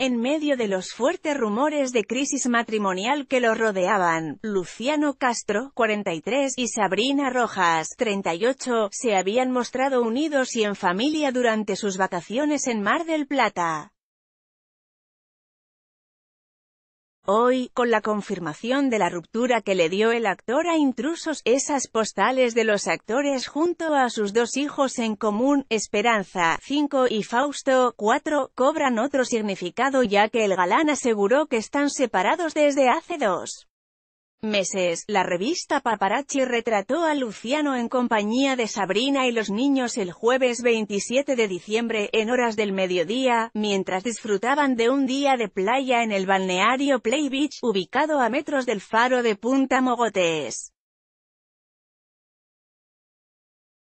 En medio de los fuertes rumores de crisis matrimonial que lo rodeaban, Luciano Castro, 43, y Sabrina Rojas, 38, se habían mostrado unidos y en familia durante sus vacaciones en Mar del Plata. Hoy, con la confirmación de la ruptura que le dio el actor a Intrusos, esas postales de los actores junto a sus dos hijos en común, Esperanza, 5 y Fausto, 4, cobran otro significado ya que el galán aseguró que están separados desde hace dos meses, la revista Paparazzi retrató a Luciano en compañía de Sabrina y los niños el jueves 27 de diciembre, en horas del mediodía, mientras disfrutaban de un día de playa en el balneario Play Beach, ubicado a metros del faro de Punta Mogotes.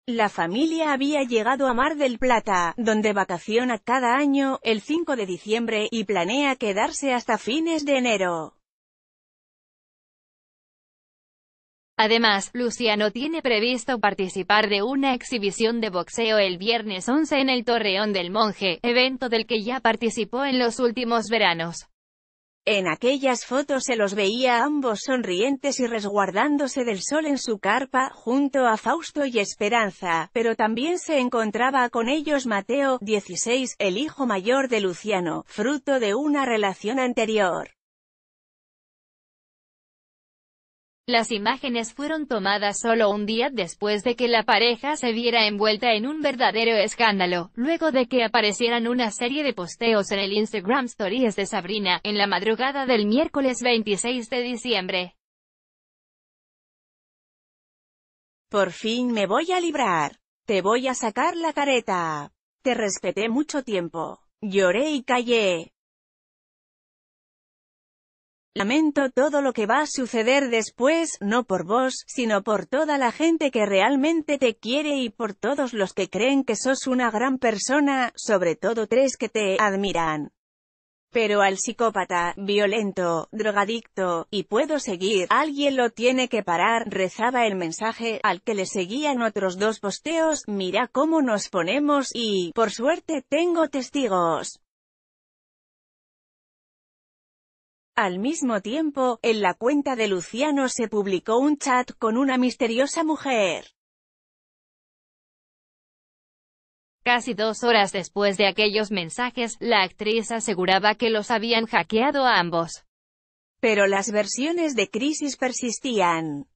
La familia había llegado a Mar del Plata, donde vacaciona cada año, el 5 de diciembre, y planea quedarse hasta fines de enero. Además, Luciano tiene previsto participar de una exhibición de boxeo el viernes 11 en el Torreón del Monje, evento del que ya participó en los últimos veranos. En aquellas fotos se los veía ambos sonrientes y resguardándose del sol en su carpa, junto a Fausto y Esperanza, pero también se encontraba con ellos Mateo, 16, el hijo mayor de Luciano, fruto de una relación anterior. Las imágenes fueron tomadas solo un día después de que la pareja se viera envuelta en un verdadero escándalo, luego de que aparecieran una serie de posteos en el Instagram Stories de Sabrina, en la madrugada del miércoles 26 de diciembre. Por fin me voy a librar. Te voy a sacar la careta. Te respeté mucho tiempo. Lloré y callé. Lamento todo lo que va a suceder después, no por vos, sino por toda la gente que realmente te quiere y por todos los que creen que sos una gran persona, sobre todo tres que te admiran. Pero al psicópata, violento, drogadicto, y puedo seguir, alguien lo tiene que parar, rezaba el mensaje, al que le seguían otros dos posteos, mira cómo nos ponemos y, por suerte, tengo testigos. Al mismo tiempo, en la cuenta de Luciano se publicó un chat con una misteriosa mujer. Casi dos horas después de aquellos mensajes, la actriz aseguraba que los habían hackeado a ambos. Pero las versiones de Crisis persistían.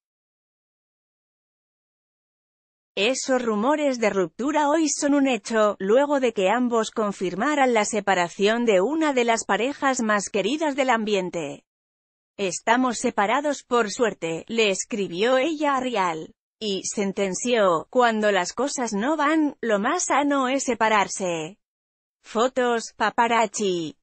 Esos rumores de ruptura hoy son un hecho, luego de que ambos confirmaran la separación de una de las parejas más queridas del ambiente. Estamos separados por suerte, le escribió ella a Rial. Y sentenció, cuando las cosas no van, lo más sano es separarse. Fotos, paparazzi.